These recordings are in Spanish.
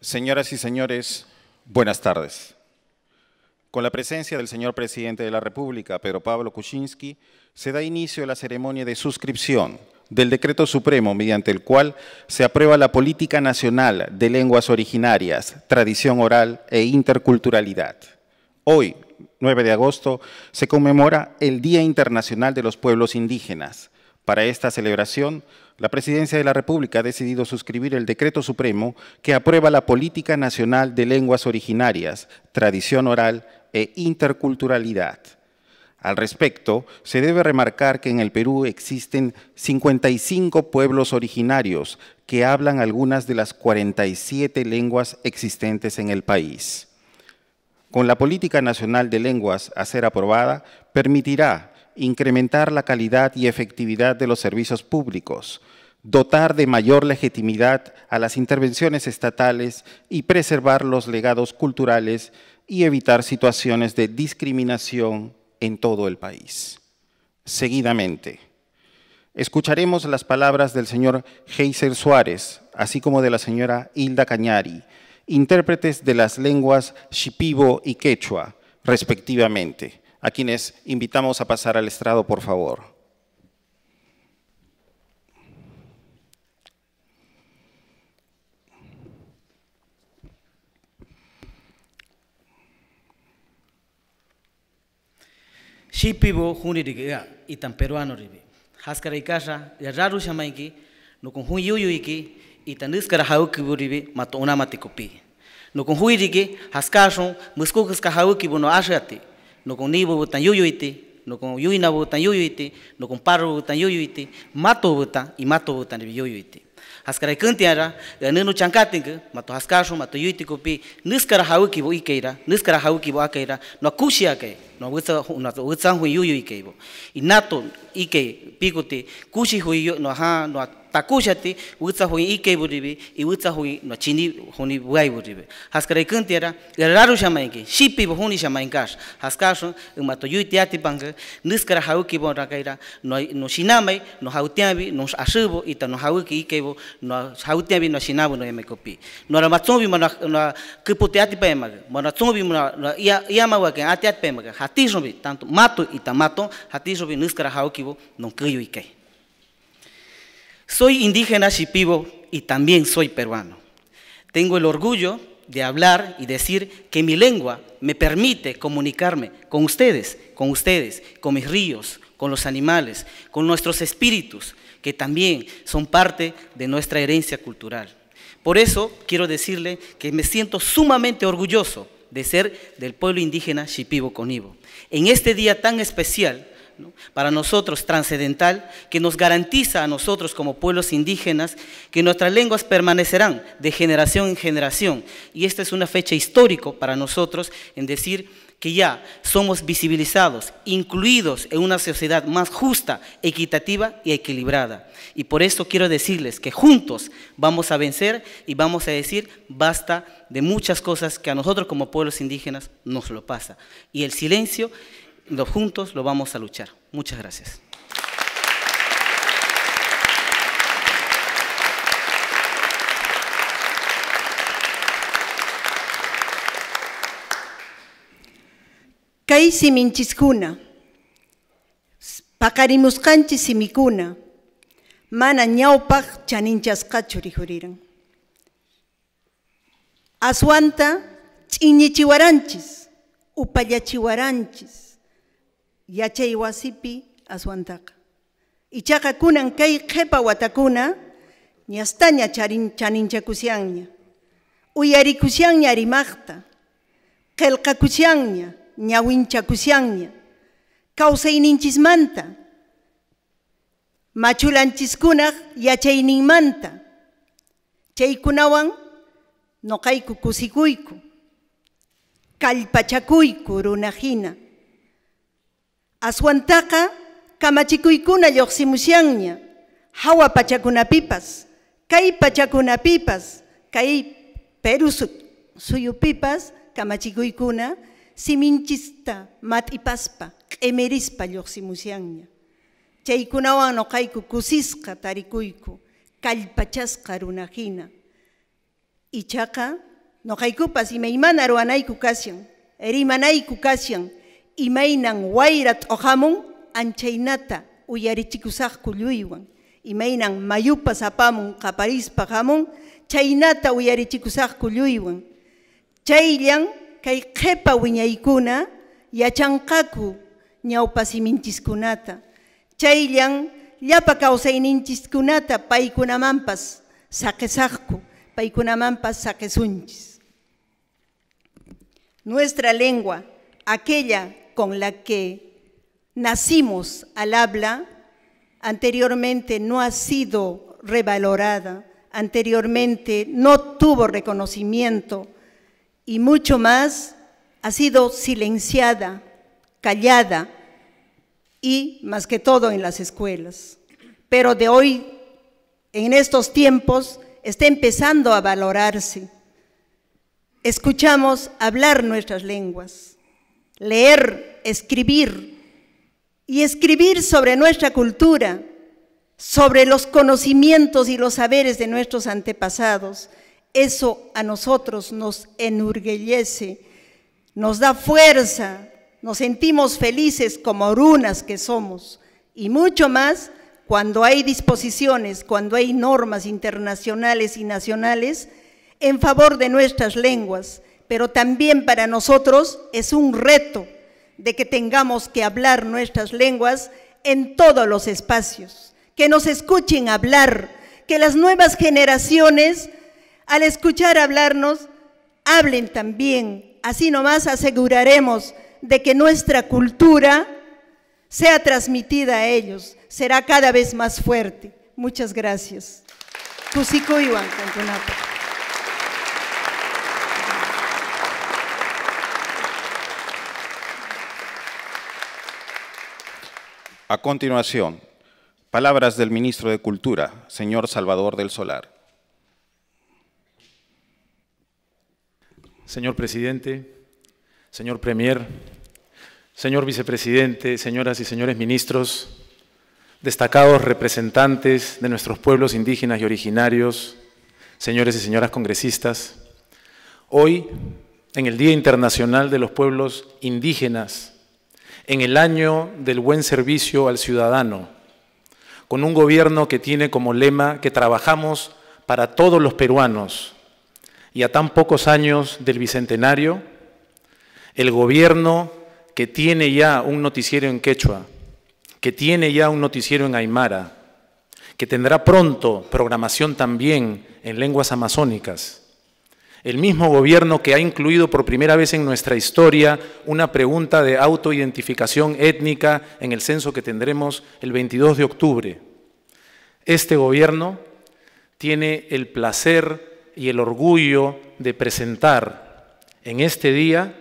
Señoras y señores, buenas tardes. Con la presencia del señor presidente de la República, Pedro Pablo Kuczynski, se da inicio a la ceremonia de suscripción del decreto supremo mediante el cual se aprueba la política nacional de lenguas originarias, tradición oral e interculturalidad. Hoy, 9 de agosto, se conmemora el Día Internacional de los Pueblos Indígenas. Para esta celebración la Presidencia de la República ha decidido suscribir el decreto supremo que aprueba la Política Nacional de Lenguas Originarias, Tradición Oral e Interculturalidad. Al respecto, se debe remarcar que en el Perú existen 55 pueblos originarios que hablan algunas de las 47 lenguas existentes en el país. Con la Política Nacional de Lenguas a ser aprobada, permitirá incrementar la calidad y efectividad de los servicios públicos, dotar de mayor legitimidad a las intervenciones estatales y preservar los legados culturales y evitar situaciones de discriminación en todo el país. Seguidamente, escucharemos las palabras del señor Heiser Suárez, así como de la señora Hilda Cañari, intérpretes de las lenguas shipibo y quechua, respectivamente, a quienes invitamos a pasar al estrado, por favor. shipibo huni rigi ya itan peruano ribi haskara ikasha ya raru shamaiki no con yuyu iki itan iskara ribi mato una kopi. no con hui rigi musko kuska no ashati no con nibo tan yuyu iti no yuina mato butan i mato butan ribi haskara kanti ara nenu changkating ke matu haskar shu matu yuti kopi niskara hawu ki bo ikeira niskara hawu ki bo akeira no kushia ke no wisa no wisa hu yu yu ikeibo inato ike pikuti kushi hu yu no ha no takushati wutsa hui ike buribi i wutsa hui no chini huni buai buribi haskare kuntiera raru shamaingi shipi bo huni shamaingash haskashu uma to yuti ati banga niskara hauki bo rakaira no no shinamai no hautiabi no ashubo ita no hauki ike bo no hautiabi no shinabu no yeme kopi no ra matsobi mana no kipote ati paema mana tsobi mana ia ia ma wake ati ati paema hatisobi tanto mato ita mato hatisobi niskara hauki bo no kuyu ikai Soy indígena shipibo y también soy peruano. Tengo el orgullo de hablar y decir que mi lengua me permite comunicarme con ustedes, con ustedes, con mis ríos, con los animales, con nuestros espíritus, que también son parte de nuestra herencia cultural. Por eso quiero decirle que me siento sumamente orgulloso de ser del pueblo indígena Shipibo Conibo. En este día tan especial, para nosotros trascendental, que nos garantiza a nosotros como pueblos indígenas que nuestras lenguas permanecerán de generación en generación. Y esta es una fecha histórica para nosotros en decir que ya somos visibilizados, incluidos en una sociedad más justa, equitativa y equilibrada. Y por eso quiero decirles que juntos vamos a vencer y vamos a decir basta de muchas cosas que a nosotros como pueblos indígenas nos lo pasa. Y el silencio los juntos lo vamos a luchar. Muchas gracias. Kaisi minchiscuna, pakarimusqanchis simikuna, mana chaninchas chaninchasqachu juriran, Aswanta chinichiwaranchis, upayachiwaranchis yachay wasipi Y chaka kunan kay kepa watakuna astaña charin chaninchakusianña uyarikusyanña rimaqta qelqakusyanña ñawinchakusyanña kawsayninchismanta machulanchiskunaq yachayninmanta no noqayku kusikuiku. Kalpachakuiku runajina. Aswantaka, kamachicuykuna lluqsimusyanña, hawa pipas, kai pipas, pipas, Perú Suyu suyupipas kamachikuikuna, siminchista mat'ipaspa, Emerispa lluqsimusyanña. cheikunawa noqayku kusisqa tarikuyku, runajina. runahina. Ichaqa noqaykupas imeimana ruwanayku kasyan, Erimanaiku kasian. Y wairat ojamun, anchainata, uyarichikusak kuluiwan. Imainan mayupa apamun Capariz pagamon, chainata uyarichikusaqku chayian, chayllan kay qhepa wiñaykuna yachanqaku ñawpa siminchiskunata chayllan llapa paikunamampas paikunamampas saqesaqku paikunamampas saquesunchis nuestra lengua aquella con la que nacimos al habla anteriormente no ha sido revalorada, anteriormente no tuvo reconocimiento y mucho más ha sido silenciada, callada y más que todo en las escuelas. Pero de hoy, en estos tiempos, está empezando a valorarse. Escuchamos hablar nuestras lenguas leer, escribir y escribir sobre nuestra cultura, sobre los conocimientos y los saberes de nuestros antepasados. Eso a nosotros nos enorgullece, nos da fuerza, nos sentimos felices como orunas que somos y mucho más cuando hay disposiciones, cuando hay normas internacionales y nacionales en favor de nuestras lenguas, pero también para nosotros es un reto de que tengamos que hablar nuestras lenguas en todos los espacios, que nos escuchen hablar, que las nuevas generaciones al escuchar hablarnos hablen también. Así nomás aseguraremos de que nuestra cultura sea transmitida a ellos, será cada vez más fuerte. Muchas gracias. A continuación, palabras del ministro de Cultura, señor Salvador del Solar. Señor presidente, señor premier, señor vicepresidente, señoras y señores ministros, destacados representantes de nuestros pueblos indígenas y originarios, señores y señoras congresistas, hoy, en el Día Internacional de los Pueblos Indígenas en el año del buen servicio al ciudadano, con un gobierno que tiene como lema que trabajamos para todos los peruanos y a tan pocos años del Bicentenario, el gobierno que tiene ya un noticiero en quechua, que tiene ya un noticiero en aymara, que tendrá pronto programación también en lenguas amazónicas, el mismo gobierno que ha incluido por primera vez en nuestra historia una pregunta de autoidentificación étnica en el censo que tendremos el 22 de octubre. Este gobierno tiene el placer y el orgullo de presentar en este día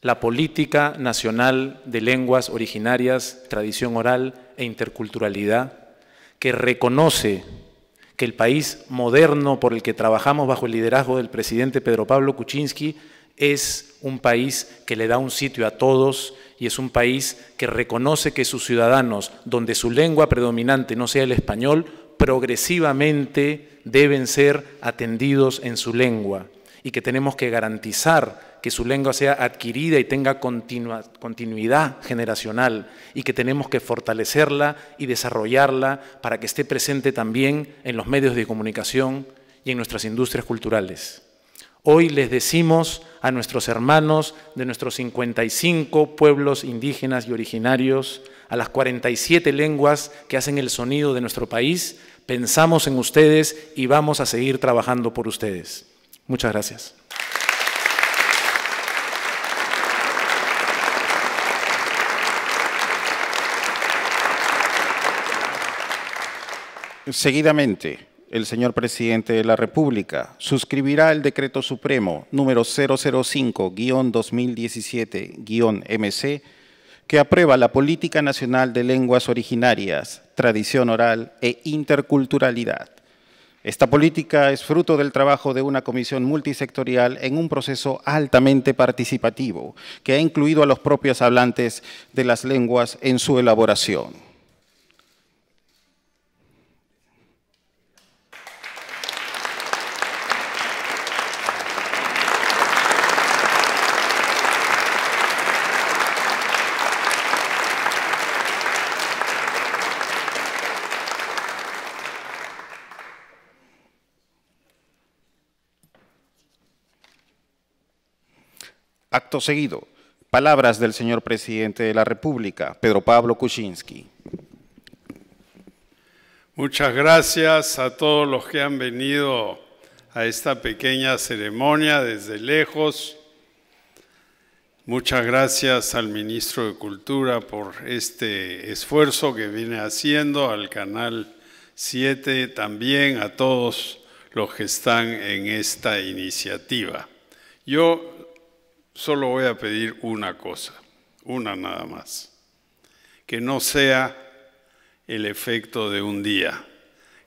la Política Nacional de Lenguas Originarias, Tradición Oral e Interculturalidad, que reconoce que el país moderno por el que trabajamos bajo el liderazgo del presidente Pedro Pablo Kuczynski es un país que le da un sitio a todos y es un país que reconoce que sus ciudadanos, donde su lengua predominante no sea el español, progresivamente deben ser atendidos en su lengua y que tenemos que garantizar que su lengua sea adquirida y tenga continuidad generacional y que tenemos que fortalecerla y desarrollarla para que esté presente también en los medios de comunicación y en nuestras industrias culturales. Hoy les decimos a nuestros hermanos de nuestros 55 pueblos indígenas y originarios, a las 47 lenguas que hacen el sonido de nuestro país, pensamos en ustedes y vamos a seguir trabajando por ustedes. Muchas gracias. Seguidamente, el señor presidente de la República suscribirá el decreto supremo número 005-2017-MC que aprueba la Política Nacional de Lenguas Originarias, Tradición Oral e Interculturalidad. Esta política es fruto del trabajo de una comisión multisectorial en un proceso altamente participativo que ha incluido a los propios hablantes de las lenguas en su elaboración. Acto seguido, palabras del señor presidente de la República, Pedro Pablo Kuczynski. Muchas gracias a todos los que han venido a esta pequeña ceremonia desde lejos. Muchas gracias al ministro de Cultura por este esfuerzo que viene haciendo, al Canal 7 también, a todos los que están en esta iniciativa. Yo solo voy a pedir una cosa, una nada más, que no sea el efecto de un día,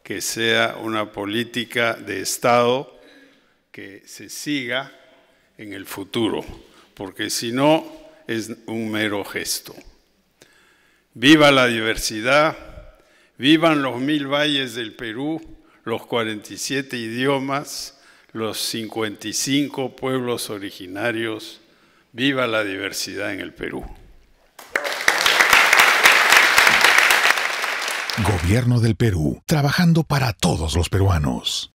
que sea una política de Estado que se siga en el futuro, porque si no es un mero gesto. Viva la diversidad, vivan los mil valles del Perú, los 47 idiomas, los 55 pueblos originarios. Viva la diversidad en el Perú. Gobierno del Perú, trabajando para todos los peruanos.